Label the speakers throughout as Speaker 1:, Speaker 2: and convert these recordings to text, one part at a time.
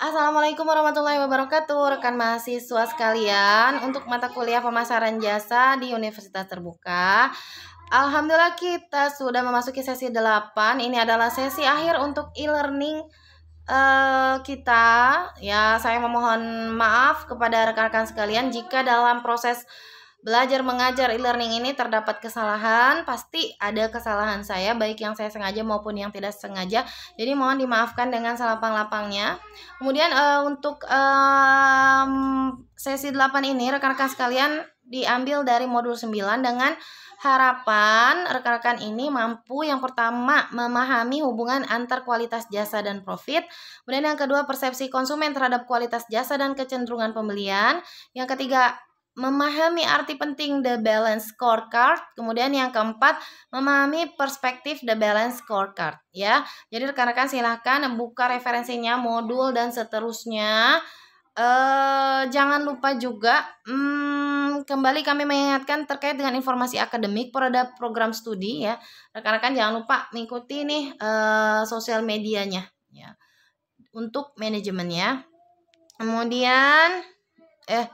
Speaker 1: Assalamualaikum warahmatullahi wabarakatuh rekan mahasiswa sekalian untuk mata kuliah pemasaran jasa di Universitas Terbuka Alhamdulillah kita sudah memasuki sesi 8 ini adalah sesi akhir untuk e-learning uh, kita ya saya memohon maaf kepada rekan-rekan sekalian jika dalam proses Belajar mengajar e-learning ini terdapat kesalahan, pasti ada kesalahan saya baik yang saya sengaja maupun yang tidak sengaja. Jadi mohon dimaafkan dengan selapang-lapangnya. Kemudian uh, untuk um, sesi 8 ini rekan-rekan sekalian diambil dari modul 9 dengan harapan rekan-rekan ini mampu yang pertama memahami hubungan antar kualitas jasa dan profit, kemudian yang kedua persepsi konsumen terhadap kualitas jasa dan kecenderungan pembelian, yang ketiga memahami arti penting the balance scorecard. Kemudian yang keempat, memahami perspektif the balance scorecard ya. Jadi rekan-rekan silahkan buka referensinya, modul dan seterusnya. Eh, jangan lupa juga hmm, kembali kami mengingatkan terkait dengan informasi akademik pada program studi ya. Rekan-rekan jangan lupa mengikuti nih eh, sosial medianya ya. Untuk manajemennya. Kemudian eh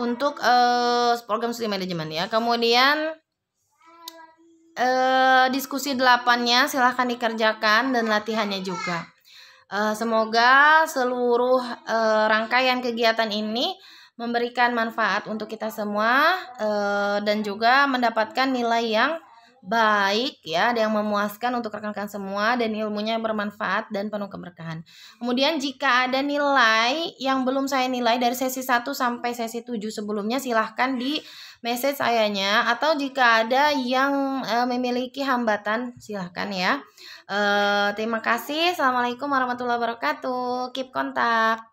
Speaker 1: untuk uh, program studi manajemen ya. Kemudian uh, diskusi delapannya silahkan dikerjakan dan latihannya juga. Uh, semoga seluruh uh, rangkaian kegiatan ini memberikan manfaat untuk kita semua uh, dan juga mendapatkan nilai yang baik ya, ada yang memuaskan untuk rekan-rekan semua dan ilmunya yang bermanfaat dan penuh keberkahan. Kemudian jika ada nilai yang belum saya nilai dari sesi 1 sampai sesi 7 sebelumnya silahkan di message sayanya atau jika ada yang e, memiliki hambatan silahkan ya. E, terima kasih. Assalamualaikum warahmatullahi wabarakatuh. Keep kontak.